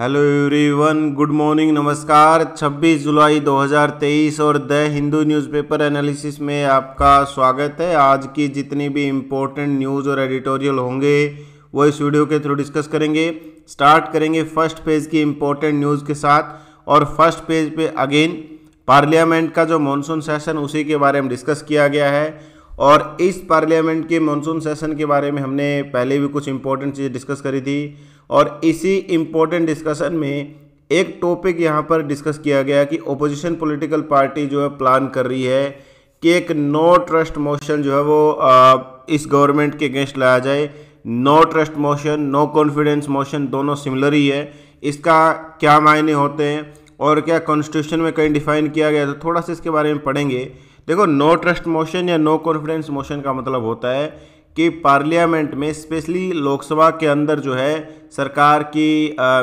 hello everyone good morning नमस्कार 26 जुलाई 2023 और the Hindu newspaper analysis में आपका स्वागत है आज की जितनी भी इम्पोर्टेंट न्यूज़ और एडिटोरियल होंगे वो इस वीडियो के थ्रू डिस्कस करेंगे स्टार्ट करेंगे फर्स्ट पेज की इम्पोर्टेंट न्यूज़ के साथ और फर्स्ट पेज पे अगेन पार्लियामेंट का जो मानसून सेशन उसी के बारे में डिस्कस किया गया है और इस पार्लियामेंट के मानसून सेशन के बारे में हमने पहले भी कुछ इंपॉर्टेंट चीज़ें डिस्कस करी थी और इसी इम्पोर्टेंट डिस्कशन में एक टॉपिक यहाँ पर डिस्कस किया गया कि ओपोजिशन पॉलिटिकल पार्टी जो है प्लान कर रही है कि एक नो ट्रस्ट मोशन जो है वो इस गवर्नमेंट के अगेंस्ट लाया जाए no trust motion no confidence motion दोनों सिमिलर ही है इसका क्या मायने होते हैं और क्या कॉन्स्टिट्यूशन में कहीं डिफाइन किया गया तो थोड़ा सा इसके बारे में पढ़ेंगे देखो नो ट्रस्ट मोशन या नो कॉन्फिडेंस मोशन का मतलब होता है कि पार्लियामेंट में स्पेशली लोकसभा के अंदर जो है सरकार की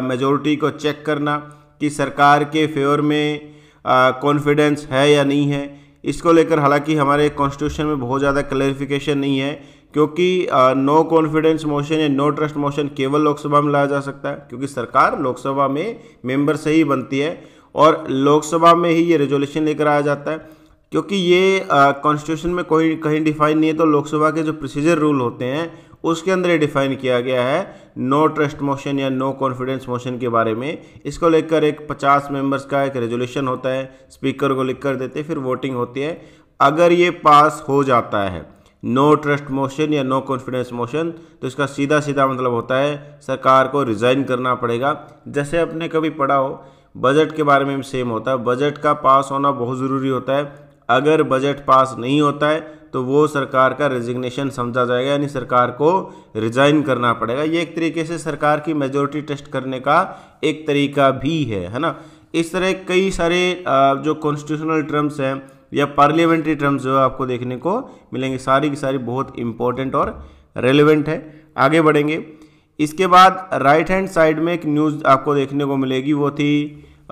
मेजोरिटी को चेक करना कि सरकार के फेवर में कॉन्फिडेंस है या नहीं है इसको लेकर हालांकि हमारे कॉन्स्टिट्यूशन में बहुत ज़्यादा क्लेरिफिकेशन नहीं है क्योंकि नो कॉन्फिडेंस मोशन या नो ट्रस्ट मोशन केवल लोकसभा में लाया जा सकता है क्योंकि सरकार लोकसभा में मेंबर से ही बनती है और लोकसभा में ही ये रेजोल्यूशन लेकर आया जाता है क्योंकि ये कॉन्स्टिट्यूशन में कोई कहीं डिफाइन नहीं है तो लोकसभा के जो प्रोसीजर रूल होते हैं उसके अंदर ये डिफाइन किया गया है नो ट्रस्ट मोशन या नो कॉन्फिडेंस मोशन के बारे में इसको लेकर एक 50 मेंबर्स का एक रेजोल्यूशन होता है स्पीकर को लिख कर देते फिर वोटिंग होती है अगर ये पास हो जाता है नो ट्रस्ट मोशन या नो कॉन्फिडेंस मोशन तो इसका सीधा सीधा मतलब होता है सरकार को रिज़ाइन करना पड़ेगा जैसे आपने कभी पढ़ा हो बजट के बारे में भी सेम होता है बजट का पास होना बहुत ज़रूरी होता है अगर बजट पास नहीं होता है तो वो सरकार का रेजिग्नेशन समझा जाएगा यानी सरकार को रिजाइन करना पड़ेगा ये एक तरीके से सरकार की मेजोरिटी टेस्ट करने का एक तरीका भी है है ना इस तरह कई सारे जो कॉन्स्टिट्यूशनल टर्म्स हैं या पार्लियामेंट्री टर्म्स जो है आपको देखने को मिलेंगे सारी की सारी बहुत इंपॉर्टेंट और रेलिवेंट है आगे बढ़ेंगे इसके बाद राइट हैंड साइड में एक न्यूज़ आपको देखने को मिलेगी वो थी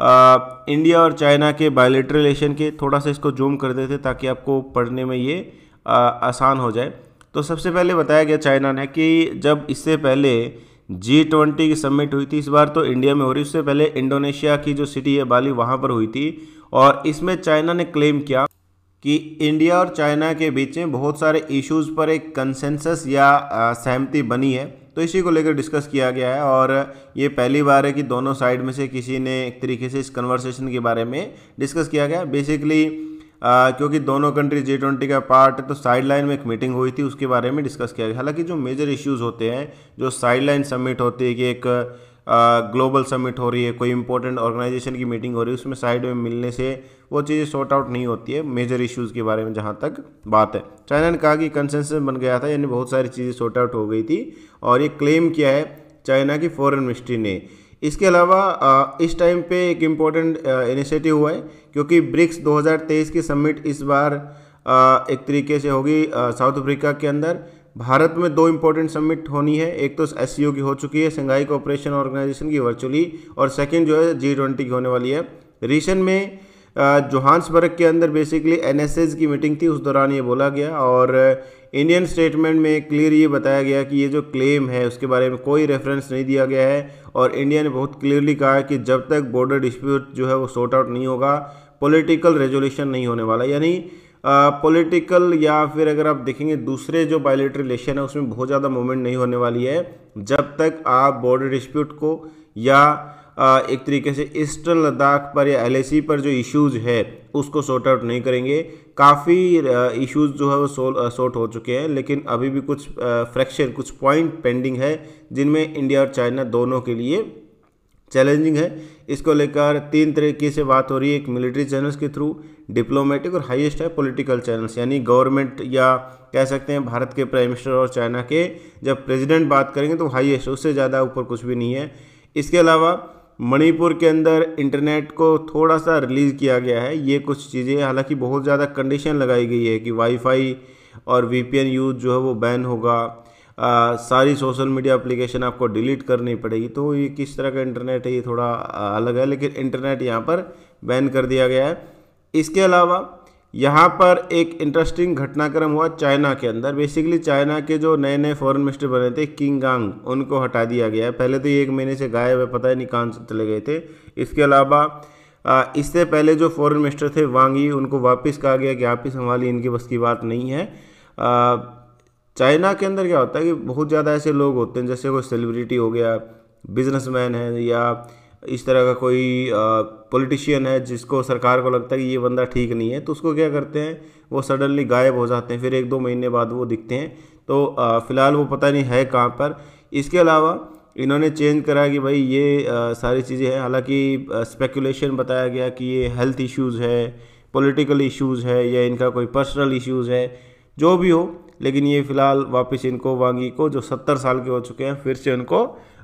इंडिया और चाइना के बायोलेटर रिलेशन के थोड़ा सा इसको जूम कर देते ताकि आपको पढ़ने में ये आ, आसान हो जाए तो सबसे पहले बताया गया चाइना ने कि जब इससे पहले जी ट्वेंटी की सबमिट हुई थी इस बार तो इंडिया में हो रही उससे पहले इंडोनेशिया की जो सिटी है बाली वहाँ पर हुई थी और इसमें चाइना ने क्लेम किया कि इंडिया और चाइना के बीच में बहुत सारे इश्यूज़ पर एक कंसेंसस या सहमति बनी है तो इसी को लेकर डिस्कस किया गया है और ये पहली बार है कि दोनों साइड में से किसी ने एक तरीके से इस कन्वर्सेशन के बारे में डिस्कस किया गया बेसिकली आ, क्योंकि दोनों कंट्री जी ट्वेंटी का पार्ट है तो साइड लाइन में एक मीटिंग हुई थी उसके बारे में डिस्कस किया गया हालांकि जो मेजर इश्यूज़ होते हैं जो साइड लाइन सबमिट होती है कि एक ग्लोबल समिट हो रही है कोई इंपॉर्टेंट ऑर्गेनाइजेशन की मीटिंग हो रही है उसमें साइड में मिलने से वो चीज़ें सॉर्ट आउट नहीं होती है मेजर इश्यूज़ के बारे में जहाँ तक बात है चाइना ने कहा कि कंसेंसस बन गया था यानी बहुत सारी चीज़ें सॉर्ट आउट हो गई थी और ये क्लेम किया है चाइना की फॉरन मिनिस्ट्री ने इसके अलावा इस टाइम पर एक इम्पोर्टेंट इनिशिएटिव हुआ है क्योंकि ब्रिक्स दो की समिट इस बार एक तरीके से होगी साउथ अफ्रीका के अंदर भारत में दो इंपॉर्टेंट समिट होनी है एक तो एस की हो चुकी है संघाई कोऑपरेशन ऑर्गेनाइजेशन की वर्चुअली और सेकेंड जो है जी ट्वेंटी की होने वाली है रिसेंट में जोहान्सबर्ग के अंदर बेसिकली एन की मीटिंग थी उस दौरान ये बोला गया और इंडियन स्टेटमेंट में क्लियर ये बताया गया कि ये जो क्लेम है उसके बारे में कोई रेफरेंस नहीं दिया गया है और इंडिया ने बहुत क्लियरली कहा है कि जब तक बॉर्डर डिस्प्यूट जो है वो सॉर्ट आउट नहीं होगा पॉलिटिकल रेजोल्यूशन नहीं होने वाला यानी पॉलिटिकल या फिर अगर आप देखेंगे दूसरे जो बायोलेट रिलेशन है उसमें बहुत ज़्यादा मूवमेंट नहीं होने वाली है जब तक आप बॉर्डर डिस्प्यूट को या आ, एक तरीके से ईस्टर्न लद्दाख पर या एल पर जो इश्यूज़ है उसको सॉर्ट आउट नहीं करेंगे काफ़ी इश्यूज़ जो है वो सॉर्ट हो चुके हैं लेकिन अभी भी कुछ फ्रैक्शन कुछ पॉइंट पेंडिंग है जिनमें इंडिया और चाइना दोनों के लिए चैलेंजिंग है इसको लेकर तीन तरीके से बात हो रही है एक मिलिट्री चैनल्स के थ्रू डिप्लोमेटिक और हाईएस्ट है पॉलिटिकल चैनल्स यानी गवर्नमेंट या कह सकते हैं भारत के प्राइम मिनिस्टर और चाइना के जब प्रेसिडेंट बात करेंगे तो हाईएस्ट उससे ज़्यादा ऊपर कुछ भी नहीं है इसके अलावा मणिपुर के अंदर इंटरनेट को थोड़ा सा रिलीज़ किया गया है ये कुछ चीज़ें हालांकि बहुत ज़्यादा कंडीशन लगाई गई है कि वाईफाई और वी यूज़ जो है वो बैन होगा आ, सारी सोशल मीडिया एप्लीकेशन आपको डिलीट करनी पड़ेगी तो ये किस तरह का इंटरनेट है ये थोड़ा अलग है लेकिन इंटरनेट यहाँ पर बैन कर दिया गया है इसके अलावा यहाँ पर एक इंटरेस्टिंग घटनाक्रम हुआ चाइना के अंदर बेसिकली चाइना के जो नए नए फॉरेन मिनिस्टर बने थे किंग गांग उनको हटा दिया गया है पहले तो ये एक महीने से गायब है पता ही नहीं कहाँ से चले गए थे इसके अलावा इससे पहले जो फॉरेन मिनिस्टर थे वांगी उनको वापस कहा गया कि आप ही संभाली इनकी बस की बात नहीं है चाइना के अंदर क्या होता है कि बहुत ज़्यादा ऐसे लोग होते हैं जैसे कोई सेलिब्रिटी हो गया बिजनेसमैन है या इस तरह का कोई पॉलिटिशियन है जिसको सरकार को लगता है कि ये बंदा ठीक नहीं है तो उसको क्या करते हैं वो सडनली गायब हो जाते हैं फिर एक दो महीने बाद वो दिखते हैं तो फ़िलहाल वो पता नहीं है कहाँ पर इसके अलावा इन्होंने चेंज करा कि भाई ये आ, सारी चीज़ें हैं हालांकि स्पेकुलेशन बताया गया कि ये हेल्थ इश्यूज़ है पॉलिटिकल इश्यूज़ है या इनका कोई पर्सनल इश्यूज़ है जो भी हो लेकिन ये फ़िलहाल वापस इनको वांगी को जो सत्तर साल के हो चुके हैं फिर से उनको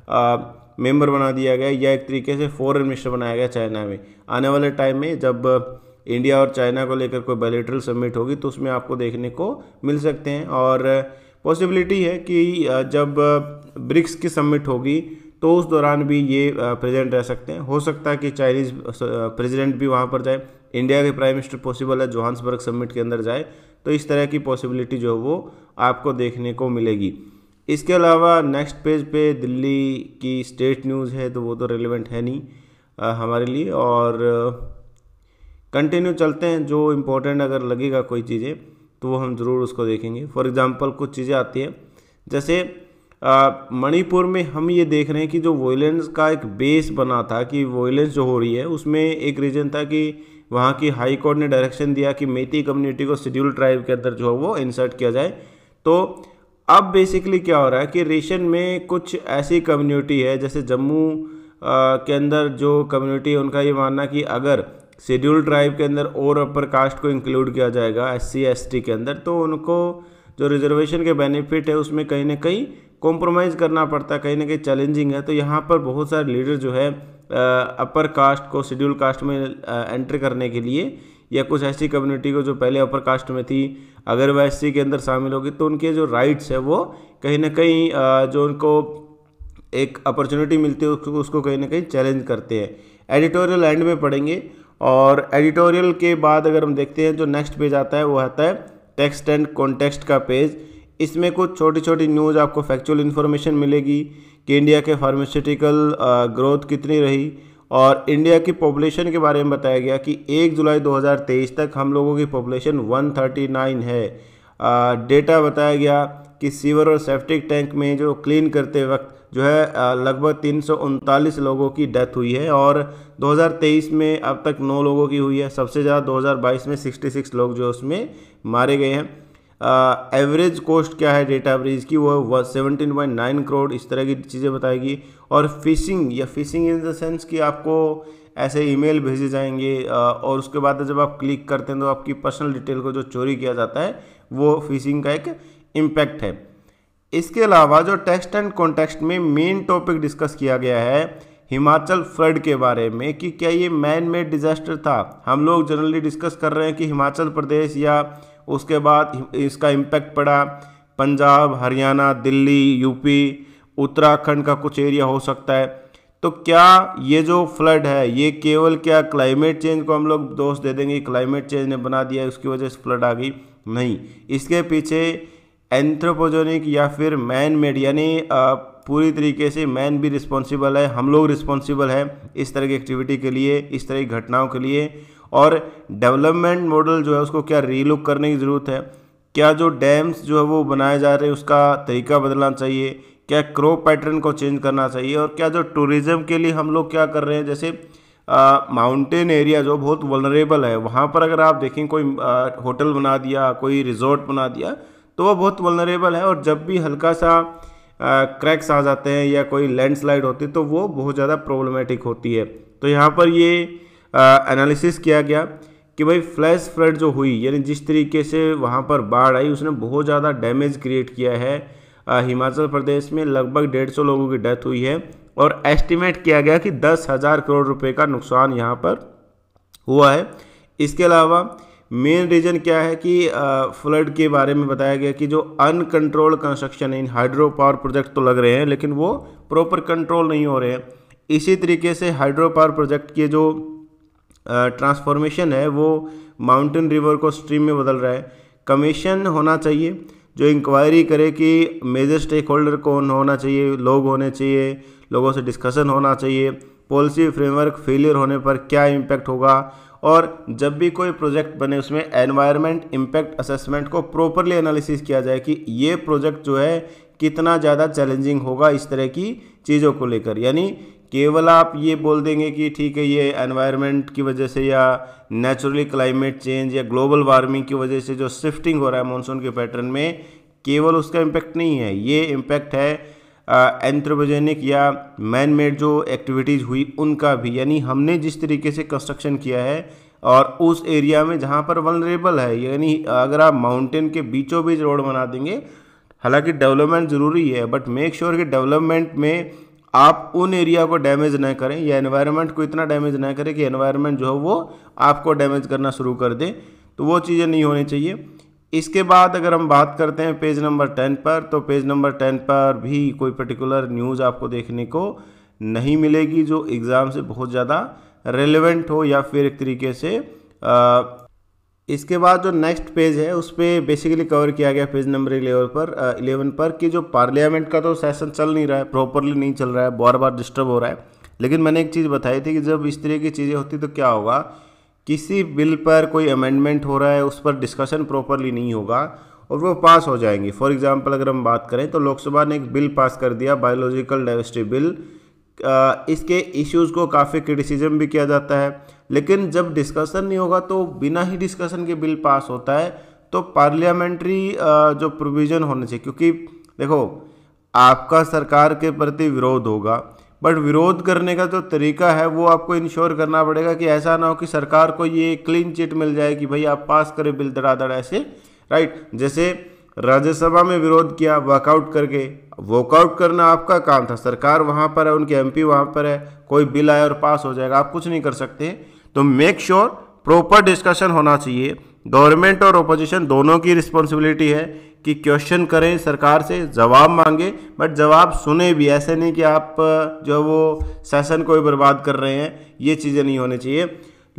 आ, मेंबर बना दिया गया या एक तरीके से फॉरेन मिनिस्टर बनाया गया चाइना में आने वाले टाइम में जब इंडिया और चाइना को लेकर कोई बायोलेटरल सबमिट होगी तो उसमें आपको देखने को मिल सकते हैं और पॉसिबिलिटी है कि जब ब्रिक्स की सबमिट होगी तो उस दौरान भी ये प्रेजेंट रह सकते हैं हो सकता है कि चाइनीज़ प्रेजिडेंट भी वहाँ पर जाए इंडिया के प्राइम मिनिस्टर पॉसिबल है जोहान्सबर्ग सबमिट के अंदर जाए तो इस तरह की पॉसिबिलिटी जो है वो आपको देखने को मिलेगी इसके अलावा नेक्स्ट पेज पे दिल्ली की स्टेट न्यूज़ है तो वो तो रेलिवेंट है नहीं आ, हमारे लिए और कंटिन्यू चलते हैं जो इम्पोर्टेंट अगर लगेगा कोई चीज़ें तो वो हम ज़रूर उसको देखेंगे फॉर एग्ज़ाम्पल कुछ चीज़ें आती हैं जैसे मणिपुर में हम ये देख रहे हैं कि जो वोलेंस का एक बेस बना था कि वोलेंस जो हो रही है उसमें एक रीजन था कि वहाँ की हाई कोर्ट ने डायरेक्शन दिया कि मेथी कम्युनिटी को शेड्यूल ट्राइब के अंदर जो है वो इंसर्ट किया जाए तो अब बेसिकली क्या हो रहा है कि रेशन में कुछ ऐसी कम्युनिटी है जैसे जम्मू के अंदर जो कम्युनिटी है उनका ये मानना कि अगर शेड्यूल ट्राइब के अंदर और अपर कास्ट को इंक्लूड किया जाएगा एस सी के अंदर तो उनको जो रिजर्वेशन के बेनिफिट है उसमें कहीं ना कहीं कॉम्प्रोमाइज़ करना पड़ता है कहीं ना कहीं चैलेंजिंग है तो यहाँ पर बहुत सारे लीडर जो है अपर कास्ट को शेड्यूल कास्ट में एंट्री करने के लिए या कुछ ऐसी कम्युनिटी को जो पहले अपर कास्ट में थी अगर वह एस के अंदर शामिल होगी तो उनके जो राइट्स है वो कहीं ना कहीं जो उनको एक अपॉर्चुनिटी मिलती है उसको उसको कहीं ना कहीं चैलेंज करते हैं एडिटोरियल एंड में पढ़ेंगे और एडिटोरियल के बाद अगर हम देखते हैं जो नेक्स्ट पेज आता है वो आता है टेक्स्ट एंड कॉन्टेक्स्ट का पेज इसमें कुछ छोटी छोटी न्यूज़ आपको फैक्चुअल इन्फॉर्मेशन मिलेगी कि इंडिया के फार्मास्यूटिकल ग्रोथ कितनी रही और इंडिया की पॉपुलेशन के बारे में बताया गया कि 1 जुलाई 2023 तक हम लोगों की पॉपुलेशन 139 है डेटा बताया गया कि सीवर और सेफ्टिक टैंक में जो क्लीन करते वक्त जो है लगभग तीन लोगों की डेथ हुई है और 2023 में अब तक नौ लोगों की हुई है सबसे ज़्यादा 2022 में 66 लोग जो उसमें मारे गए हैं एवरेज कॉस्ट क्या है डेटा ब्रिज की वो सेवनटीन पॉइंट नाइन करोड़ इस तरह की चीज़ें बताएगी और फिशिंग या फिशिंग इन द सेंस कि आपको ऐसे ईमेल भेजे जाएंगे और उसके बाद जब आप क्लिक करते हैं तो आपकी पर्सनल डिटेल को जो चोरी किया जाता है वो फिशिंग का एक इम्पैक्ट है इसके अलावा जो टेक्स्ट एंड कॉन्टेक्स्ट में मेन टॉपिक डिस्कस किया गया है हिमाचल फ्लड के बारे में कि क्या ये मैन मेड डिजास्टर था हम लोग जनरली डिस्कस कर रहे हैं कि हिमाचल प्रदेश या उसके बाद इसका इम्पैक्ट पड़ा पंजाब हरियाणा दिल्ली यूपी उत्तराखंड का कुछ एरिया हो सकता है तो क्या ये जो फ्लड है ये केवल क्या क्लाइमेट चेंज को हम लोग दोष दे देंगे क्लाइमेट चेंज ने बना दिया उसकी वजह से फ्लड आ गई नहीं इसके पीछे एंथ्रोपोजोनिक या फिर मैन मेड यानी पूरी तरीके से मैन भी रिस्पॉन्सिबल है हम लोग रिस्पॉन्सिबल है इस तरह की एक्टिविटी के लिए इस तरह की घटनाओं के लिए और डेवलपमेंट मॉडल जो है उसको क्या रीलुक करने की ज़रूरत है क्या जो डैम्स जो है वो बनाए जा रहे हैं उसका तरीका बदलना चाहिए क्या क्रॉप पैटर्न को चेंज करना चाहिए और क्या जो टूरिज़्म के लिए हम लोग क्या कर रहे हैं जैसे माउंटेन एरिया जो बहुत वनरेबल है वहाँ पर अगर आप देखें कोई आ, होटल बना दिया कोई रिजॉर्ट बना दिया तो वह बहुत वलनरेबल है और जब भी हल्का सा क्रैक्स आ जाते हैं या कोई लैंडस्लाइड होती है तो वो बहुत ज़्यादा प्रॉब्लमेटिक होती है तो यहाँ पर ये एनालिसिस किया गया कि भाई फ्लैश फ्लड जो हुई यानी जिस तरीके से वहाँ पर बाढ़ आई उसने बहुत ज़्यादा डैमेज क्रिएट किया है आ, हिमाचल प्रदेश में लगभग डेढ़ सौ लोगों की डेथ हुई है और एस्टिमेट किया गया कि दस हज़ार करोड़ रुपए का नुकसान यहाँ पर हुआ है इसके अलावा मेन रीज़न क्या है कि फ्लड के बारे में बताया गया कि जो अनकंट्रोल कंस्ट्रक्शन इन हाइड्रो पावर प्रोजेक्ट तो लग रहे हैं लेकिन वो प्रॉपर कंट्रोल नहीं हो रहे हैं इसी तरीके से हाइड्रो पावर प्रोजेक्ट के जो ट्रांसफॉर्मेशन है वो माउंटेन रिवर को स्ट्रीम में बदल रहा है कमीशन होना चाहिए जो इंक्वायरी करे कि मेजर स्टेक होल्डर कौन होना चाहिए लोग होने चाहिए लोगों से डिस्कशन होना चाहिए पॉलिसी फ्रेमवर्क फेलियर होने पर क्या इम्पैक्ट होगा और जब भी कोई प्रोजेक्ट बने उसमें एनवायरनमेंट इम्पैक्ट असेसमेंट को प्रॉपरली एनालिसिस किया जाए कि ये प्रोजेक्ट जो है कितना ज़्यादा चैलेंजिंग होगा इस तरह की चीज़ों को लेकर यानी केवल आप ये बोल देंगे कि ठीक है ये एनवायरनमेंट की वजह से या नेचुरली क्लाइमेट चेंज या ग्लोबल वार्मिंग की वजह से जो शिफ्टिंग हो रहा है मानसून के पैटर्न में केवल उसका इम्पैक्ट नहीं है ये इम्पैक्ट है एंथ्रोपोजेनिक या मैन मेड जो एक्टिविटीज़ हुई उनका भी यानी हमने जिस तरीके से कंस्ट्रक्शन किया है और उस एरिया में जहाँ पर वनरेबल है यानी अगर आप माउंटेन के बीचों बीच रोड बना देंगे हालांकि डेवलपमेंट ज़रूरी है बट मेक श्योर कि डेवलपमेंट में आप उन एरिया को डैमेज ना करें या एनवायरनमेंट को इतना डैमेज ना करें कि एनवायरनमेंट जो है वो आपको डैमेज करना शुरू कर दे तो वो चीज़ें नहीं होनी चाहिए इसके बाद अगर हम बात करते हैं पेज नंबर टेन पर तो पेज नंबर टेन पर भी कोई पर्टिकुलर न्यूज़ आपको देखने को नहीं मिलेगी जो एग्ज़ाम से बहुत ज़्यादा रेलिवेंट हो या फिर एक तरीके से आ, इसके बाद जो नेक्स्ट पेज है उस पर बेसिकली कवर किया गया पेज नंबर इलेवन पर इलेवन पर कि जो पार्लियामेंट का तो सेशन चल नहीं रहा है प्रॉपरली नहीं चल रहा है बार बार डिस्टर्ब हो रहा है लेकिन मैंने एक चीज़ बताई थी कि जब इस तरह की चीज़ें होती तो क्या होगा किसी बिल पर कोई अमेंडमेंट हो रहा है उस पर डिस्कशन प्रॉपरली नहीं होगा और वो पास हो जाएंगी फॉर एग्जाम्पल अगर हम बात करें तो लोकसभा ने एक बिल पास कर दिया बायोलॉजिकल डाइवर्सिटी बिल इसके इश्यूज़ को काफ़ी क्रिटिसिज्म भी किया जाता है लेकिन जब डिस्कशन नहीं होगा तो बिना ही डिस्कशन के बिल पास होता है तो पार्लियामेंट्री जो प्रोविज़न होना चाहिए क्योंकि देखो आपका सरकार के प्रति विरोध होगा बट विरोध करने का जो तरीका है वो आपको इंश्योर करना पड़ेगा कि ऐसा ना हो कि सरकार को ये क्लीन चिट मिल जाए कि भाई आप पास करें बिल धड़ाधड़ ऐसे राइट जैसे राज्यसभा में विरोध किया वर्कआउट करके वॉकआउट करना आपका काम था सरकार वहाँ पर है उनके एमपी वहाँ पर है कोई बिल आए और पास हो जाएगा आप कुछ नहीं कर सकते तो मेक श्योर प्रॉपर डिस्कशन होना चाहिए गवर्नमेंट और ओपोजिशन दोनों की रिस्पॉन्सिबिलिटी है कि क्वेश्चन करें सरकार से जवाब मांगे बट जवाब सुने भी ऐसे नहीं कि आप जो वो सेशन को ही बर्बाद कर रहे हैं ये चीज़ें नहीं होनी चाहिए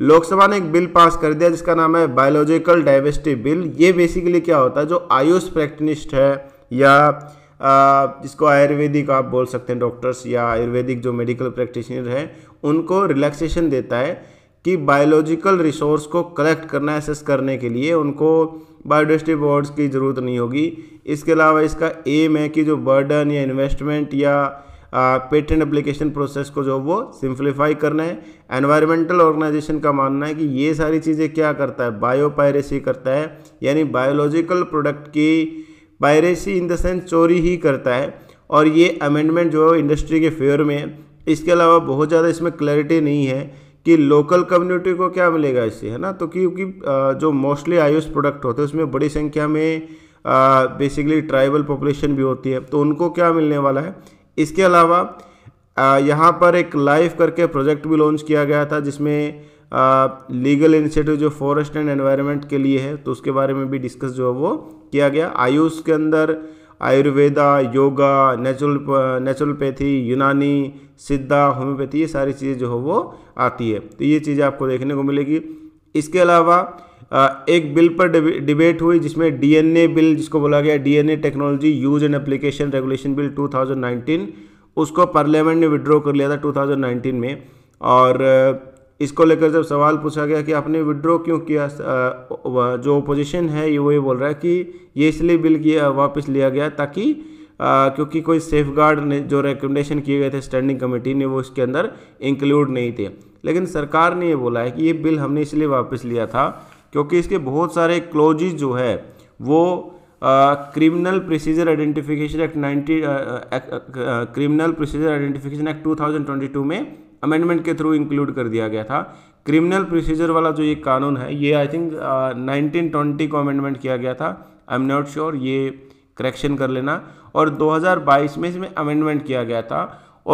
लोकसभा ने एक बिल पास कर दिया जिसका नाम है बायोलॉजिकल डाइवर्सिटी बिल ये बेसिकली क्या होता है जो आयुष प्रैक्टिनिस्ट है या जिसको आयुर्वेदिक आप बोल सकते हैं डॉक्टर्स या आयुर्वेदिक जो मेडिकल प्रैक्टिशनर हैं उनको रिलैक्सेशन देता है कि बायोलॉजिकल रिसोर्स को कलेक्ट करना एसेस करने के लिए उनको बायोडाइवर्सिटी बोर्ड्स की ज़रूरत नहीं होगी इसके अलावा इसका एम है कि जो बर्डन या इन्वेस्टमेंट या पेटेंट एप्लीकेशन प्रोसेस को जो वो सिंप्लीफाई करना है एनवायरमेंटल ऑर्गेनाइजेशन का मानना है कि ये सारी चीज़ें क्या करता है बायो पायरेसी करता है यानी बायोलॉजिकल प्रोडक्ट की पायरेसी इन द सेंस चोरी ही करता है और ये अमेंडमेंट जो है इंडस्ट्री के फेवर में है इसके अलावा बहुत ज़्यादा इसमें क्लैरिटी नहीं है कि लोकल कम्युनिटी को क्या मिलेगा इससे है ना तो क्योंकि जो मोस्टली आयुष प्रोडक्ट होते हैं उसमें बड़ी संख्या में बेसिकली ट्राइबल पॉपुलेशन भी होती है तो उनको क्या मिलने वाला है इसके अलावा यहाँ पर एक लाइव करके प्रोजेक्ट भी लॉन्च किया गया था जिसमें लीगल इनिशिएटिव जो फॉरेस्ट एंड एनवायरनमेंट के लिए है तो उसके बारे में भी डिस्कस जो है वो किया गया आयुष के अंदर आयुर्वेदा योगा नेचुरल नेचुरलपैथी यूनानी सिद्धा होम्योपैथी ये सारी चीज़ें जो है वो आती है तो ये चीज़ें आपको देखने को मिलेगी इसके अलावा एक बिल पर डिबेट हुई जिसमें डीएनए बिल जिसको बोला गया DNA technology use and application regulation bill 2019 उसको पार्लियामेंट ने विड्रॉ कर लिया था 2019 में और इसको लेकर जब सवाल पूछा गया कि आपने विड्रॉ क्यों किया जो ओपोजिशन है ये वो ये बोल रहा है कि ये इसलिए बिल किया वापस लिया गया ताकि आ, क्योंकि कोई सेफ गार्ड ने जो रिकमेंडेशन किए गए थे स्टैंडिंग कमेटी ने वो इसके अंदर इंक्लूड नहीं थे लेकिन सरकार ने ये बोला है कि ये बिल हमने इसलिए वापस लिया था क्योंकि इसके बहुत सारे क्लोजेज जो है वो criminal procedure identification act ninety criminal procedure identification act 2022 में अमेंडमेंट के थ्रू इंक्लूड कर दिया गया था क्रिमिनल प्रोसीजर वाला जो ये कानून है ये आई थिंक नाइनटीन ट्वेंटी को अमेंडमेंट किया गया था आई एम नॉट श्योर ये करेक्शन कर लेना और 2022 में इसमें अमेंडमेंट किया गया था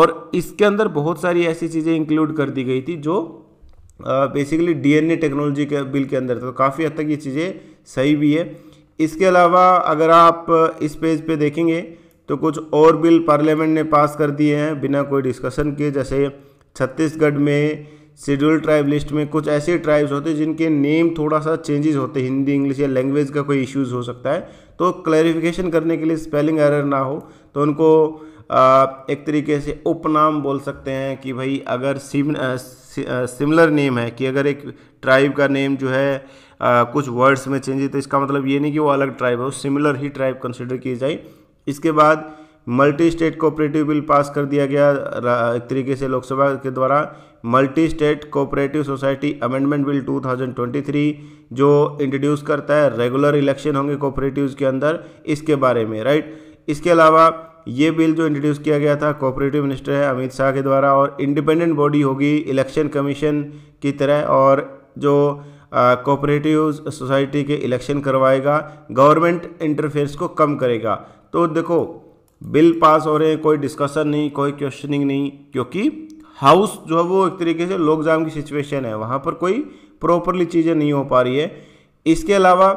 और इसके अंदर बहुत सारी ऐसी चीज़ें इंक्लूड कर दी गई थी जो बेसिकली डीएनए टेक्नोलॉजी के बिल के अंदर तो काफ़ी हद तक ये चीज़ें सही भी है इसके अलावा अगर आप इस पेज पे देखेंगे तो कुछ और बिल पार्लियामेंट ने पास कर दिए हैं बिना कोई डिस्कशन के जैसे छत्तीसगढ़ में शेड्यूल ट्राइब लिस्ट में कुछ ऐसे ट्राइब्स होते हैं जिनके नेम थोड़ा सा चेंजेस होते हैं हिंदी इंग्लिश या लैंग्वेज का कोई इश्यूज़ हो सकता है तो क्लैरिफिकेशन करने के लिए स्पेलिंग एरर ना हो तो उनको एक तरीके से उपनाम बोल सकते हैं कि भाई अगर सिम सिमिलर नेम है कि अगर एक ट्राइब का नेम जो है आ, कुछ वर्ड्स में चेंज है तो इसका मतलब ये नहीं कि वो अलग ट्राइब है वो सिमिलर ही ट्राइब कंसिडर की जाए इसके बाद multi state cooperative bill pass कर दिया गया एक तरीके से लोकसभा के द्वारा multi state cooperative society amendment bill 2023 जो इंट्रोड्यूस करता है रेगुलर इलेक्शन होंगे कोऑपरेटिव्स के अंदर इसके बारे में राइट इसके अलावा ये बिल जो इंट्रोड्यूस किया गया था कोऑपरेटिव मिनिस्टर है अमित शाह के द्वारा और इंडिपेंडेंट बॉडी होगी इलेक्शन कमीशन की तरह और जो कोऑपरेटिव सोसाइटी के इलेक्शन करवाएगा गवर्नमेंट इंटरफेयर्स को कम करेगा तो देखो बिल पास हो रहे हैं कोई डिस्कशन नहीं कोई क्वेश्चनिंग नहीं क्योंकि हाउस जो है वो एक तरीके से लोक जाम की सिचुएशन है वहाँ पर कोई प्रॉपरली चीज़ें नहीं हो पा रही है इसके अलावा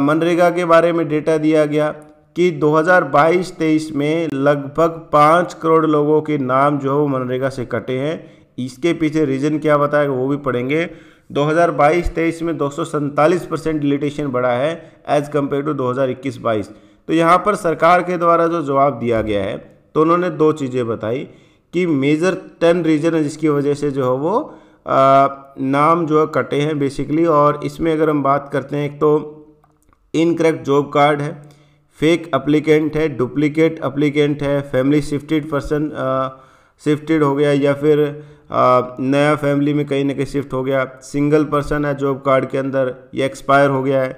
मनरेगा के बारे में डेटा दिया गया कि 2022-23 में लगभग पाँच करोड़ लोगों के नाम जो है वो मनरेगा से कटे हैं इसके पीछे रीज़न क्या बताएगा वो भी पढ़ेंगे 2022-23 में दो परसेंट डिलीटेशन बढ़ा है एज़ कम्पेयर टू 2021-22 तो यहाँ पर सरकार के द्वारा जो जवाब दिया गया है तो उन्होंने दो चीज़ें बताई कि मेजर टेन रीजन है जिसकी वजह से जो है वो आ, नाम जो है कटे हैं बेसिकली और इसमें अगर हम बात करते हैं एक तो इनकरेक्ट जॉब कार्ड है फेक अप्लीकेंट है डुप्लीकेट अप्लीकेंट है फैमिली शिफ्टेड पर्सन शिफ्टेड हो गया या फिर आ, uh, नया फैमिली में कहीं ना कहीं शिफ्ट हो गया सिंगल पर्सन है जॉब कार्ड के अंदर ये एक्सपायर हो गया है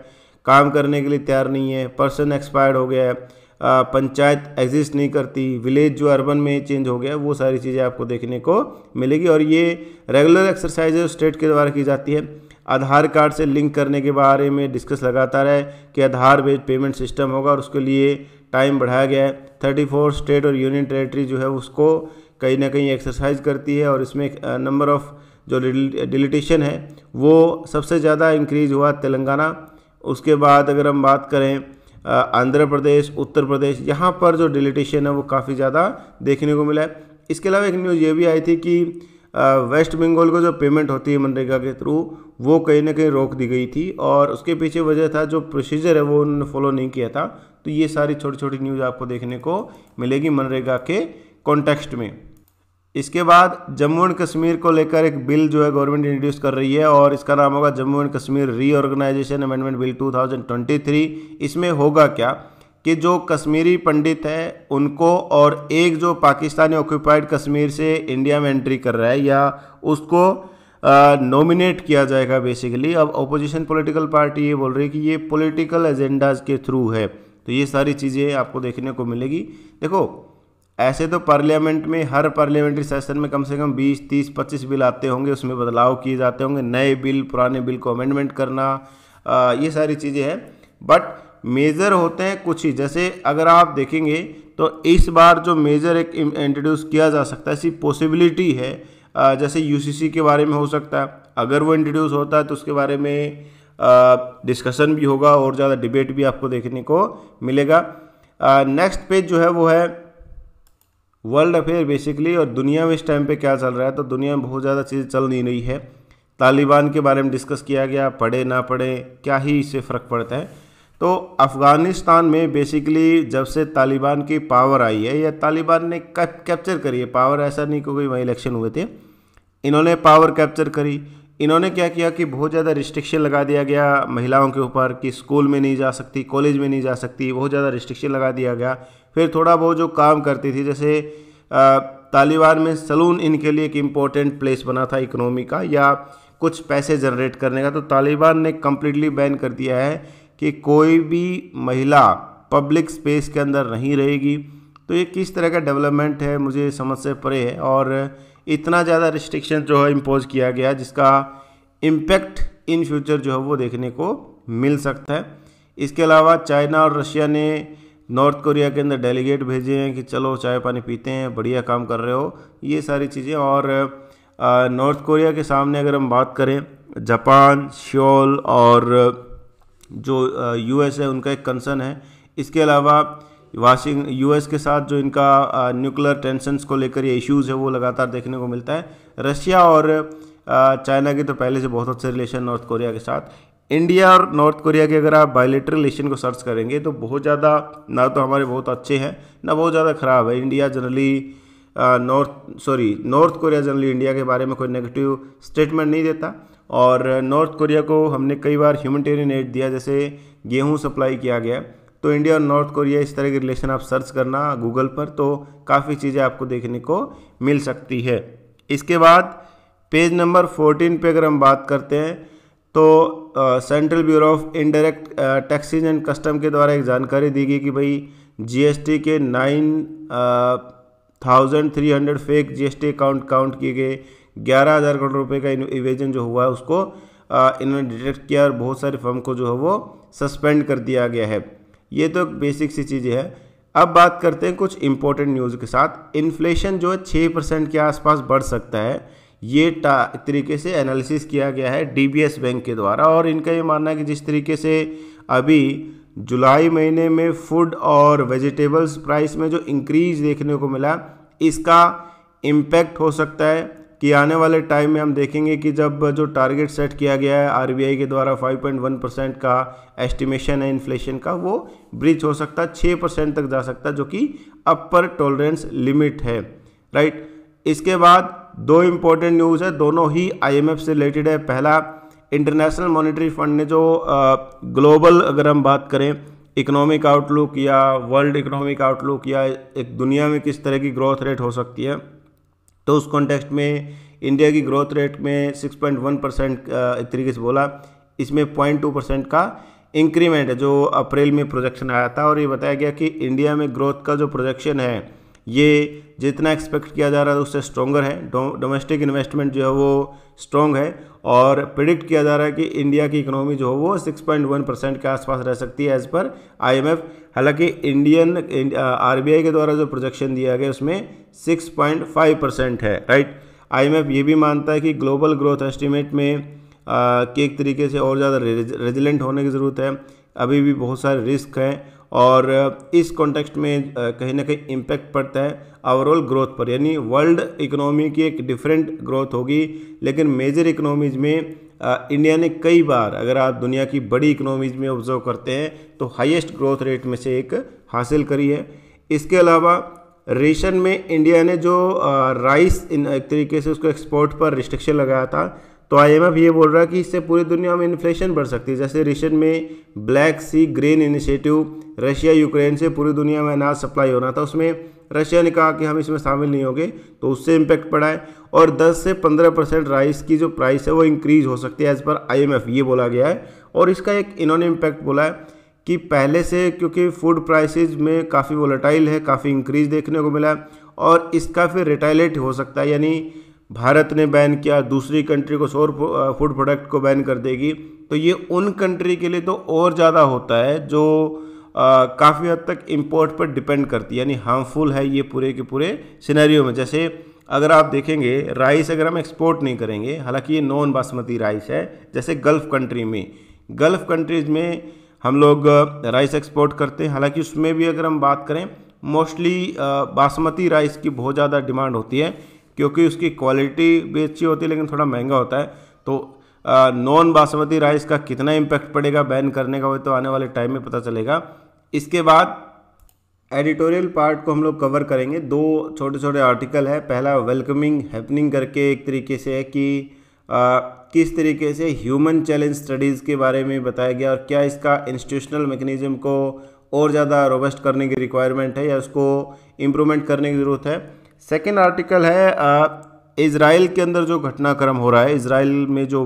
काम करने के लिए तैयार नहीं है पर्सन एक्सपायर्ड हो गया है आ, uh, पंचायत एग्जिस्ट नहीं करती विलेज जो अर्बन में चेंज हो गया है वो सारी चीज़ें आपको देखने को मिलेगी और ये रेगुलर एक्सरसाइज स्टेट के द्वारा की जाती है आधार कार्ड से लिंक करने के बारे में डिस्कस लगातार है कि आधार बेस्ड पेमेंट सिस्टम होगा और उसके लिए टाइम बढ़ाया गया है थर्टी फोर स्टेट और यूनियन टेरेटरी जो है उसको कहीं ना कहीं एक्सरसाइज करती है और इसमें नंबर ऑफ़ जो डिलिटेशन है वो सबसे ज़्यादा इंक्रीज हुआ तेलंगाना उसके बाद अगर हम बात करें आंध्र प्रदेश उत्तर प्रदेश यहाँ पर जो डिलिटेशन है वो काफ़ी ज़्यादा देखने को मिला है इसके अलावा एक न्यूज़ ये भी आई थी कि वेस्ट बंगाल को जो पेमेंट होती है मनरेगा के थ्रू वो कहीं ना कहीं रोक दी गई थी और उसके पीछे वजह था जो प्रोसीजर है वो उन्होंने फॉलो नहीं किया था तो ये सारी छोटी छोटी न्यूज़ आपको देखने को मिलेगी मनरेगा के कॉन्टेक्स्ट में इसके बाद जम्मू एंड कश्मीर को लेकर एक बिल जो है गवर्नमेंट इंट्रोड्यूस कर रही है और इसका नाम होगा Jammu and Kashmir reorganisation amendment bill 2023 इसमें होगा क्या कि जो कश्मीरी पंडित है उनको और एक जो पाकिस्तानी ऑक्यूपाइड कश्मीर से इंडिया में एंट्री कर रहा है या उसको नॉमिनेट किया जाएगा बेसिकली अब अपोजिशन पॉलिटिकल पार्टी ये बोल रही है कि ये पॉलिटिकल एजेंडाज के थ्रू है तो ये सारी चीज़ें आपको देखने को मिलेगी देखो ऐसे तो पार्लियामेंट में हर पार्लियामेंट्री सेशन में कम से कम 20, 30, 25 बिल आते होंगे उसमें बदलाव किए जाते होंगे नए बिल पुराने बिल को अमेंडमेंट करना आ, ये सारी चीज़ें हैं बट मेज़र होते हैं कुछ ही जैसे अगर आप देखेंगे तो इस बार जो मेज़र एक इंट्रोड्यूस किया जा सकता है ऐसी पॉसिबिलिटी है जैसे यूसीसी के बारे में हो सकता है अगर वो इंट्रोड्यूस होता है तो उसके बारे में डिस्कशन भी होगा और ज़्यादा डिबेट भी आपको देखने को मिलेगा नेक्स्ट पेज जो है वो है वर्ल्ड अफेयर बेसिकली और दुनिया में इस टाइम पे क्या चल रहा है तो दुनिया में बहुत ज़्यादा चीज़ें चल नहीं रही है तालिबान के बारे में डिस्कस किया गया पढ़े ना पढ़े क्या ही इससे फ़र्क पड़ता है तो अफ़गानिस्तान में बेसिकली जब से तालिबान की पावर आई है या तालिबान ने कैप्चर करी है पावर ऐसा नहीं क्योंकि वहीं इलेक्शन हुए थे इन्होंने पावर कैप्चर करी इन्होंने क्या किया कि बहुत ज़्यादा रिस्ट्रिक्शन लगा दिया गया महिलाओं के ऊपर कि स्कूल में नहीं जा सकती कॉलेज में नहीं जा सकती बहुत ज़्यादा रिस्ट्रिक्शन लगा दिया गया फिर थोड़ा बहुत जो काम करती थी जैसे तालिबान में सलून इनके लिए एक इम्पोर्टेंट प्लेस बना था इकनॉमी का या कुछ पैसे जनरेट करने का तो तालिबान ने कम्प्लीटली बैन कर दिया है कि कोई भी महिला पब्लिक स्पेस के अंदर नहीं रहेगी तो ये किस तरह का डेवलपमेंट है मुझे समझ से परे है और इतना ज़्यादा रिस्ट्रिक्शन जो है इम्पोज किया गया जिसका इम्पैक्ट इन फ्यूचर जो है वो देखने को मिल सकता है इसके अलावा चाइना और रशिया ने नॉर्थ कोरिया के अंदर डेलीगेट भेजे हैं कि चलो चाय पानी पीते हैं बढ़िया काम कर रहे हो ये सारी चीज़ें और नॉर्थ कोरिया के सामने अगर हम बात करें जापान श्योल और जो यूएस है उनका एक कंसर्न है इसके अलावा वाशिंग यूएस के साथ जो इनका न्यूक्लियर टेंशन्स को लेकर ये इश्यूज़ है वो लगातार देखने को मिलता है रशिया और चाइना के तो पहले से बहुत अच्छे रिलेशन नॉर्थ कोरिया के साथ इंडिया और नॉर्थ कोरिया के अगर आप बायोलेटर रिलेशन को सर्च करेंगे तो बहुत ज़्यादा ना तो हमारे बहुत अच्छे हैं ना बहुत ज़्यादा ख़राब है India generally North sorry North Korea generally India के बारे में कोई नेगेटिव स्टेटमेंट नहीं देता और नॉर्थ कोरिया को हमने कई बार ह्यूमटेरियन एड दिया जैसे गेहूँ सप्लाई किया गया तो इंडिया और नॉर्थ कोरिया इस तरह के रिलेशन आप सर्च करना गूगल पर तो काफ़ी चीज़ें आपको देखने को मिल सकती है इसके बाद पेज नंबर फोर्टीन पे अगर हम बात करते हैं तो Central Bureau of Indirect Taxes and Custom के द्वारा एक जानकारी दी गई कि भाई जीएसटी के nine thousand three hundred fake GST account count किए गए ग्यारह हज़ार करोड़ रुपए का इवेजन जो हुआ है उसको इन्होंने डिटेक्ट किया और बहुत सारे फर्म को जो है वो सस्पेंड कर दिया गया है ये तो बेसिक सी चीज़ें है अब बात करते हैं कुछ इंपॉर्टेंट न्यूज़ के साथ इन्फ्लेशन जो है छः परसेंट के आसपास बढ़ सकता है ये तरीके से एनालिसिस किया गया है डी बैंक के द्वारा और इनका ये मानना है कि जिस तरीके से अभी जुलाई महीने में फूड और वेजिटेबल्स प्राइस में जो इंक्रीज देखने को मिला इसका इम्पैक्ट हो सकता है कि आने वाले टाइम में हम देखेंगे कि जब जो टारगेट सेट किया गया है आरबीआई के द्वारा 5.1 परसेंट का एस्टिमेशन है इन्फ्लेशन का वो ब्रिज हो सकता है छः परसेंट तक जा सकता है जो कि अपर टॉलरेंस लिमिट है राइट इसके बाद दो इम्पोर्टेंट न्यूज़ है दोनों ही आईएमएफ से रिलेटेड है पहला इंटरनेशनल मॉनिटरी फंड ने जो ग्लोबल अगर हम बात करें इकोनॉमिक आउटलुक या वर्ल्ड इकोनॉमिक आउटलुक या एक दुनिया में किस तरह की ग्रोथ रेट हो सकती है तो उस कॉन्टेक्स्ट में इंडिया की ग्रोथ रेट में 6.1 परसेंट एक तरीके से बोला इसमें 0.2 परसेंट का इंक्रीमेंट है जो अप्रैल में प्रोजेक्शन आया था और ये बताया गया कि इंडिया में ग्रोथ का जो प्रोजेक्शन है ये जितना एक्सपेक्ट किया जा रहा है उससे स्ट्रॉन्गर है डोमेस्टिक इन्वेस्टमेंट जो है वो स्ट्रॉन्ग है और प्रिडिक्ट किया जा रहा है कि इंडिया की इकोनॉमी जो है वो 6.1 परसेंट के आसपास रह सकती है एज़ पर आईएमएफ हालांकि इंडियन आरबीआई uh, के द्वारा जो प्रोजेक्शन दिया गया उसमें 6.5 परसेंट है राइट आईएमएफ ये भी मानता है कि ग्लोबल ग्रोथ एस्टिमेट में आ, uh, के एक तरीके से और ज़्यादा रेजिलेंट होने की ज़रूरत है अभी भी बहुत सारे रिस्क हैं और uh, इस कॉन्टेक्स्ट में कहीं ना कहीं इम्पैक्ट पड़ता है ओवरऑल ग्रोथ पर यानी वर्ल्ड इकोनॉमी की एक डिफरेंट ग्रोथ होगी लेकिन मेजर इकोनॉमीज़ में इंडिया ने कई बार अगर आप दुनिया की बड़ी इकोनॉमीज में ऑब्जर्व करते हैं तो हाईएस्ट ग्रोथ रेट में से एक हासिल करी है इसके अलावा रेशन में इंडिया ने जो राइस इन एक तरीके से उसको एक्सपोर्ट पर रिस्ट्रिक्शन लगाया था तो आईएमएफ ये बोल रहा है कि इससे पूरी दुनिया में इन्फ्लेशन बढ़ सकती है जैसे रेशन में Black Sea green initiative Russia Ukraine से पूरी दुनिया में अनाज सप्लाई होना था उसमें रशिया ने कहा कि हम इसमें शामिल नहीं होंगे तो उससे इम्पैक्ट पड़ा है और 10 से 15 परसेंट राइस की जो प्राइस है वो इंक्रीज हो सकती है एज़ पर आईएमएफ ये बोला गया है और इसका एक इन्होंने इम्पैक्ट बोला है कि पहले से क्योंकि फूड प्राइसेज में काफ़ी वोलेटाइल है काफ़ी इंक्रीज देखने को मिला है और इसका फिर रिटाइलेट हो सकता है यानी भारत ने बैन किया दूसरी कंट्री को सोर फूड प्रोडक्ट को बैन कर देगी तो ये उन कंट्री के लिए तो और ज़्यादा होता है जो काफ़ी हद तक इम्पोर्ट पर डिपेंड करती है यानी हार्मफुल है ये पूरे के पूरे सिनेरियो में जैसे अगर आप देखेंगे राइस अगर हम एक्सपोर्ट नहीं करेंगे हालांकि ये नॉन बासमती राइस है जैसे गल्फ़ कंट्री में गल्फ़ कंट्रीज़ में हम लोग राइस एक्सपोर्ट करते हैं हालांकि उसमें भी अगर हम बात करें मोस्टली बासमती राइस की बहुत ज़्यादा डिमांड होती है क्योंकि उसकी क्वालिटी भी अच्छी होती है लेकिन थोड़ा महंगा होता है तो नॉन बासमती राइस का कितना इम्पैक्ट पड़ेगा बैन करने का वो तो आने वाले टाइम में पता चलेगा इसके बाद एडिटोरियल पार्ट को हम लोग कवर करेंगे दो छोटे छोटे आर्टिकल है पहला वेलकमिंग हैपनिंग करके एक तरीके से है कि आ, किस तरीके से ह्यूमन चैलेंज स्टडीज़ के बारे में बताया गया और क्या इसका इंस्टीट्यूशनल मैकेनिज्म को और ज़्यादा रोबस्ट करने की रिक्वायरमेंट है या उसको इम्प्रूवमेंट करने की ज़रूरत है सेकेंड आर्टिकल है इसराइल के अंदर जो घटनाक्रम हो रहा है इसराइल में जो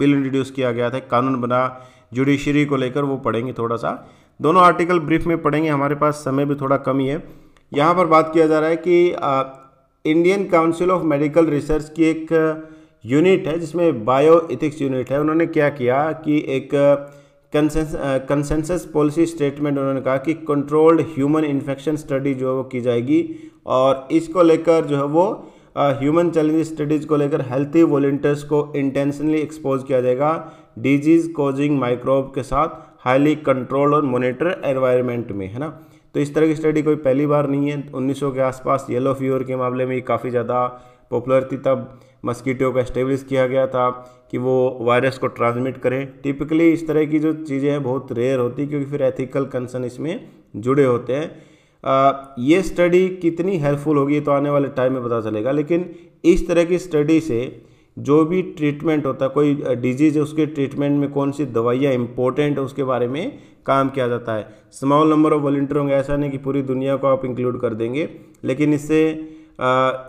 बिल इंट्रोड्यूस किया गया था कानून बना जुडिशरी को लेकर वो पढ़ेंगे थोड़ा सा दोनों आर्टिकल ब्रीफ में पढ़ेंगे हमारे पास समय भी थोड़ा कम ही है यहाँ पर बात किया जा रहा है कि आ, Indian Council of Medical Research की एक यूनिट है जिसमें बायो इथिक्स यूनिट है उन्होंने क्या किया कि एक कंसेंसस पॉलिसी स्टेटमेंट उन्होंने कहा कि कंट्रोल्ड ह्यूमन इन्फेक्शन स्टडी जो है वो की जाएगी और इसको लेकर जो है वो ह्यूमन चैलेंज स्टडीज़ को लेकर हेल्थी वॉलेंटियर्स को इंटेंशनली एक्सपोज किया जाएगा डिजीज़ कोजिंग माइक्रोब के साथ हाईली कंट्रोल और मोनिटर एनवायरनमेंट में है ना तो इस तरह की स्टडी कोई पहली बार नहीं है 1900 के आसपास येलो फीवर के मामले में काफ़ी ज़्यादा पॉपुलर थी तब मस्कीटो को इस्टेब्लिश किया गया था कि वो वायरस को ट्रांसमिट करें टिपिकली इस तरह की जो चीज़ें हैं बहुत रेयर होती क्योंकि फिर एथिकल कंसर्न इसमें जुड़े होते हैं आ, ये स्टडी कितनी हेल्पफुल होगी तो आने वाले टाइम में पता चलेगा लेकिन इस तरह की स्टडी से जो भी ट्रीटमेंट होता है कोई डिजीज है उसके ट्रीटमेंट में कौन सी दवाइयाँ इंपॉर्टेंट है उसके बारे में काम किया जाता है स्मॉल नंबर ऑफ वॉल्टियर होंगे ऐसा नहीं कि पूरी दुनिया को आप इंक्लूड कर देंगे लेकिन इससे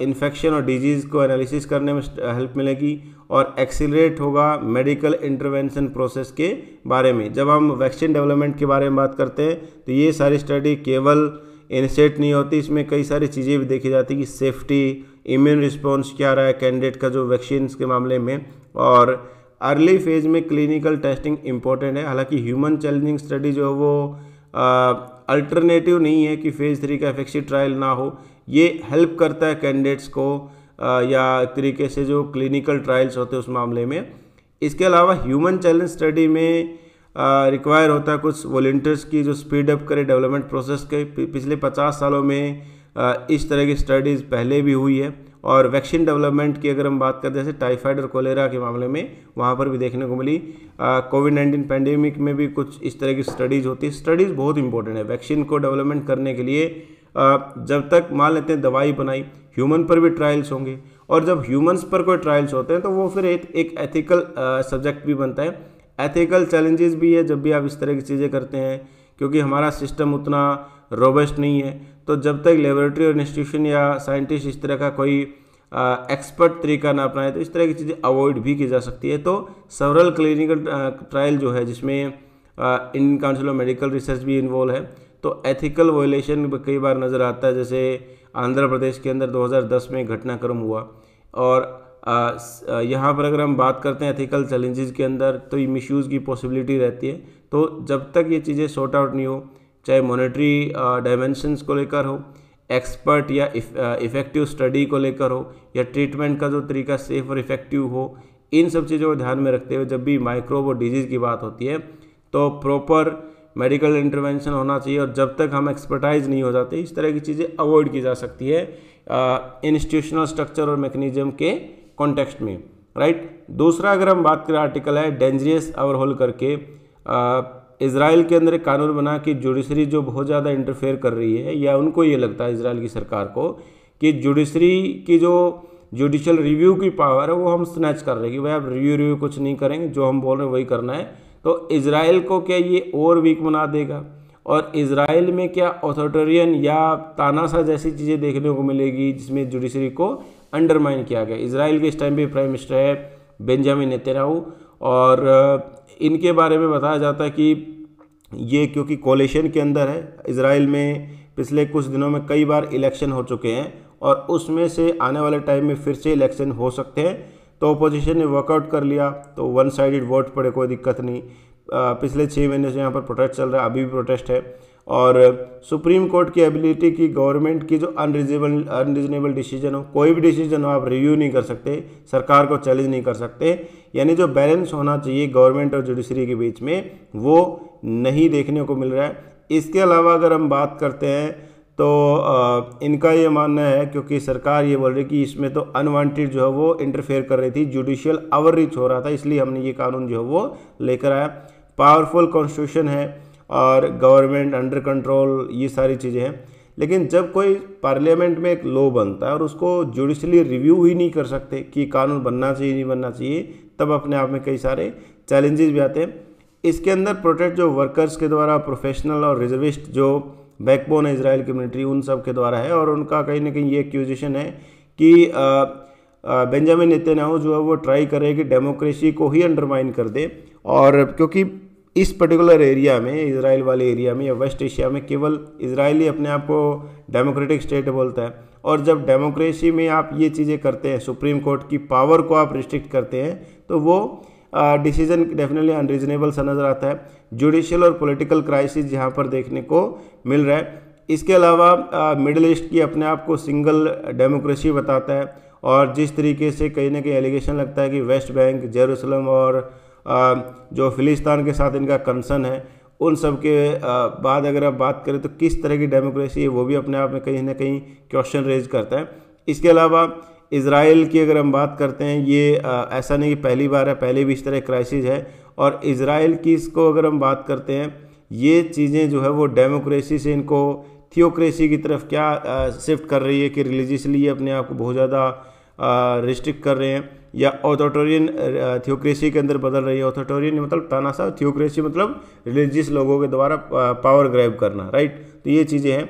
इन्फेक्शन और डिजीज़ को एनालिसिस करने में हेल्प मिलेगी और एक्सीलरेट होगा मेडिकल इंटरवेंशन प्रोसेस के बारे में जब हम वैक्सीन डेवलपमेंट के बारे में बात करते हैं तो ये सारी स्टडी केवल इनसेट नहीं होती इसमें कई सारी चीज़ें भी देखी जाती कि सेफ्टी इम्यून रिस्पॉन्स क्या रहा है कैंडिडेट का जो वैक्सीन के मामले में और अर्ली फेज में क्लिनिकल टेस्टिंग इंपॉर्टेंट है हालांकि ह्यूमन चैलेंजिंग स्टडी जो है वो अल्टरनेटिव नहीं है कि फेज़ थ्री का एफेक्सी ट्रायल ना हो ये हेल्प करता है कैंडिडेट्स को आ, या एक तरीके से जो क्लिनिकल ट्रायल्स होते हैं उस मामले में इसके अलावा ह्यूमन चैलेंज स्टडी में रिक्वायर होता है कुछ वॉल्टियर्स की जो स्पीड अप करे डेवलपमेंट प्रोसेस के पिछले पचास सालों में इस तरह की स्टडीज़ पहले भी हुई है और वैक्सीन डेवलपमेंट की अगर हम बात करते हैं जैसे टाइफाइड और कोलेरा के मामले में वहाँ पर भी देखने को मिली कोविड नाइन्टीन पैंडेमिक में भी कुछ इस तरह की स्टडीज़ होती है स्टडीज़ बहुत इंपॉर्टेंट है वैक्सीन को डेवलपमेंट करने के लिए आ, जब तक मान लेते हैं दवाई बनाई ह्यूमन पर भी ट्रायल्स होंगे और जब ह्यूमन्स पर कोई ट्रायल्स होते हैं तो वो फिर एक, एक एथिकल सब्जेक्ट भी बनता है एथिकल चैलेंजेस भी है जब भी आप इस तरह की चीज़ें करते हैं क्योंकि हमारा सिस्टम उतना रोबस्ट नहीं है तो जब तक लेबोरेटरी और इंस्टीट्यूशन या साइंटिस्ट इस तरह का कोई एक्सपर्ट तरीका ना अपनाए तो इस तरह की चीज़ें अवॉइड भी की जा सकती है तो सवरल क्लिनिकल ट्रायल जो है जिसमें Indian Council of Medical Research भी इन्वॉल्व है तो एथिकल वोलेशन कई बार नज़र आता है जैसे आंध्र प्रदेश के अंदर 2010 में घटनाक्रम हुआ और यहाँ पर अगर हम बात करते हैं एथिकल चैलेंजेस के अंदर तो ये मिसयूज़ की पॉसिबिलिटी रहती है तो जब तक ये चीज़ें सॉर्ट आउट नहीं हो चाहे मॉनेटरी डायमेंशंस uh, को लेकर हो एक्सपर्ट या इफ़ेक्टिव स्टडी uh, को लेकर हो या ट्रीटमेंट का जो तरीका सेफ और इफ़ेक्टिव हो इन सब चीज़ों को ध्यान में रखते हुए जब भी माइक्रोब और डिजीज़ की बात होती है तो प्रॉपर मेडिकल इंटरवेंशन होना चाहिए और जब तक हम एक्सपर्टाइज नहीं हो जाते इस तरह की चीज़ें अवॉइड की जा सकती है इंस्टीट्यूशनल uh, स्ट्रक्चर और मैकेनिज्म के कॉन्टेक्स्ट में राइट दूसरा अगर हम बात करें आर्टिकल है डेंजरियस अवर होल करके आ, इसराइल के अंदर कानून बना कि जुडिशरी जो बहुत ज़्यादा इंटरफेयर कर रही है या उनको ये लगता है इसराइल की सरकार को कि जुडिशरी की जो जुडिशल रिव्यू की पावर है वो हम स्नैच कर रहे हैं कि भाई आप रिव्यू रिव्यू कुछ नहीं करेंगे जो हम बोल रहे हैं वही करना है तो इसराइल को क्या ये और वीक बना देगा और इसराइल में क्या ऑथोरिटेरियन या तानाशाह जैसी चीज़ें देखने को मिलेगी जिसमें जुडिशरी को अंडरमाइन किया गया इसराइल के इस टाइम पर प्राइम मिनिस्टर है बेंजामिन नेतन्याहू और इनके बारे में बताया जाता है कि ये क्योंकि कोलेशन के अंदर है इसराइल में पिछले कुछ दिनों में कई बार इलेक्शन हो चुके हैं और उसमें से आने वाले टाइम में फिर से इलेक्शन हो सकते हैं तो अपोजिशन ने वर्कआउट कर लिया तो वन साइडेड वोट पड़े कोई दिक्कत नहीं पिछले छः महीने से यहाँ पर प्रोटेस्ट चल रहा है अभी भी प्रोटेस्ट है और सुप्रीम कोर्ट की एबिलिटी की गवर्नमेंट की जो अनरीजनेबल अनरीजनेबल डिसीजन हो कोई भी डिसीजन हो आप रिव्यू नहीं कर सकते सरकार को चैलेंज नहीं कर सकते यानी जो बैलेंस होना चाहिए गवर्नमेंट और जुडिशरी के बीच में वो नहीं देखने को मिल रहा है इसके अलावा अगर हम बात करते हैं तो आ, इनका ये मानना है क्योंकि सरकार ये बोल रही कि इसमें तो अनवांटेड जो है वो इंटरफेयर कर रही थी जुडिशियल आवर रीच हो रहा था इसलिए हमने ये कानून जो है वो लेकर आया पावरफुल कॉन्स्टिट्यूशन है और गवर्नमेंट अंडर कंट्रोल ये सारी चीज़ें हैं लेकिन जब कोई पार्लियामेंट में एक लॉ बनता है और उसको जुडिशली रिव्यू ही नहीं कर सकते कि कानून बनना चाहिए नहीं बनना चाहिए तब अपने आप में कई सारे चैलेंजेस भी आते हैं इसके अंदर प्रोटेक्ट जो वर्कर्स के द्वारा प्रोफेशनल और रिजर्विस्ट जो बैकबोन है इसराइल की मिलिट्री उन सब के द्वारा है और उनका कहीं ना कहीं ये एक्यूजेशन है कि बेंजामिन नितिन जो है वो ट्राई करे कि डेमोक्रेसी को ही अंडरमाइन कर दे और क्योंकि इस पर्टिकुलर एरिया में इसराइल वाले एरिया में या वेस्ट एशिया में केवल इसराइल ही अपने आप को डेमोक्रेटिक स्टेट बोलता है और जब डेमोक्रेसी में आप ये चीज़ें करते हैं सुप्रीम कोर्ट की पावर को आप रिस्ट्रिक्ट करते हैं तो वो डिसीजन डेफिनेटली अनरीजनेबल सा नज़र आता है जुडिशल और पॉलिटिकल क्राइसिस यहाँ पर देखने को मिल रहा है इसके अलावा मिडल ईस्ट की अपने आप को सिंगल डेमोक्रेसी बताता है और जिस तरीके से कहीं ना कहीं एलिगेशन लगता है कि वेस्ट बैंक जेरूसलम और जो फ़िलिस्तान के साथ इनका कंसर्न है उन सब के बाद अगर आप बात करें तो किस तरह की डेमोक्रेसी है वो भी अपने आप में कहीं ना कहीं क्वेश्चन रेज करता है इसके अलावा इसराइल की अगर हम बात करते हैं ये ऐसा नहीं कि पहली बार है पहले भी इस तरह क्राइसिस है और इसराइल की इसको अगर हम बात करते हैं ये चीज़ें जो है वो डेमोक्रेसी से इनको थियोक्रेसी की तरफ क्या शिफ्ट कर रही है कि रिलीजियसली अपने आप को बहुत ज़्यादा रिस्ट्रिक्ट कर रहे हैं या ऑथोटोरियन थियोक्रेसी के अंदर बदल रही है ऑथोटोरियन मतलब तानाशाह थियोक्रेसी मतलब रिलीजियस लोगों के द्वारा पावर ग्रैब करना राइट तो ये चीज़ें हैं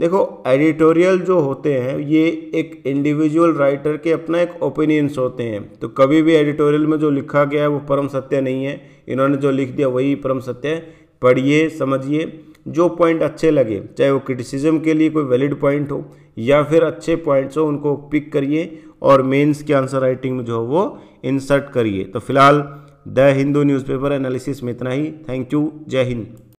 देखो एडिटोरियल जो होते हैं ये एक इंडिविजुअल राइटर के अपना एक ओपिनियंस होते हैं तो कभी भी एडिटोरियल में जो लिखा गया है वो परम सत्य नहीं है इन्होंने जो लिख दिया वही परम सत्य है पढ़िए समझिए जो पॉइंट अच्छे लगे चाहे वो क्रिटिसिज्म के लिए कोई वैलिड पॉइंट हो या फिर अच्छे पॉइंट्स हो उनको पिक करिए और मेंस के आंसर राइटिंग में जो है वो इंसर्ट करिए तो फिलहाल द हिंदू न्यूज़पेपर एनालिसिस में इतना ही थैंक यू जय हिंद